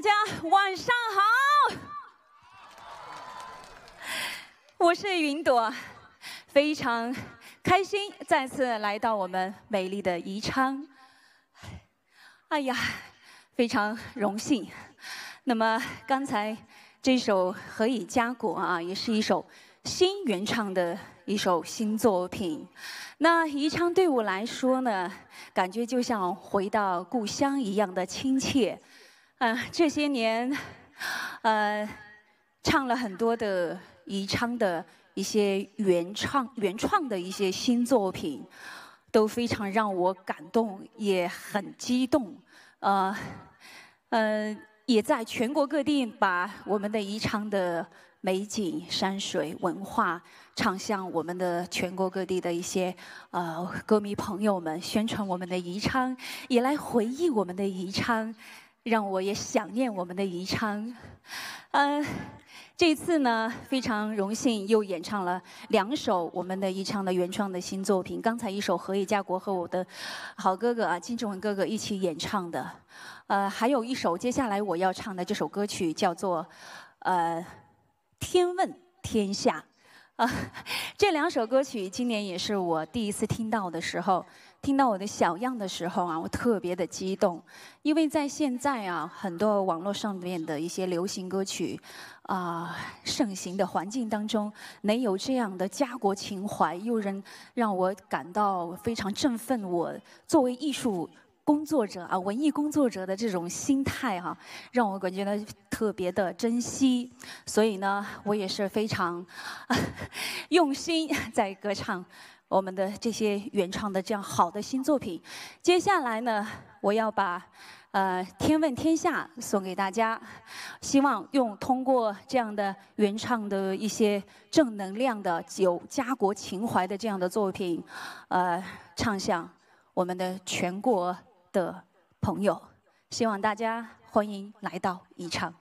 大家晚上好，我是云朵，非常开心再次来到我们美丽的宜昌。哎呀，非常荣幸。那么刚才这首《何以家国》啊，也是一首新原唱的一首新作品。那宜昌对我来说呢，感觉就像回到故乡一样的亲切。嗯，这些年，呃，唱了很多的宜昌的一些原创原创的一些新作品，都非常让我感动，也很激动。呃，嗯，也在全国各地把我们的宜昌的美景、山水、文化唱向我们的全国各地的一些呃歌迷朋友们，宣传我们的宜昌，也来回忆我们的宜昌。让我也想念我们的宜昌。嗯，这次呢，非常荣幸又演唱了两首我们的宜昌的原创的新作品。刚才一首《荷叶家国》和我的好哥哥啊，金志文哥哥一起演唱的。呃，还有一首，接下来我要唱的这首歌曲叫做《呃天问天下》。啊，这两首歌曲今年也是我第一次听到的时候，听到我的小样的时候啊，我特别的激动，因为在现在啊，很多网络上面的一些流行歌曲啊盛行的环境当中，能有这样的家国情怀，又让让我感到非常振奋。我作为艺术。工作者啊，文艺工作者的这种心态哈，让我感觉到特别的珍惜。所以呢，我也是非常 用心在歌唱我们的这些原创的这样好的新作品。接下来呢，我要把《呃天问天下》送给大家，希望用通过这样的原唱的一些正能量的、有家国情怀的这样的作品，呃，唱响我们的全国。的朋友，希望大家欢迎来到宜昌。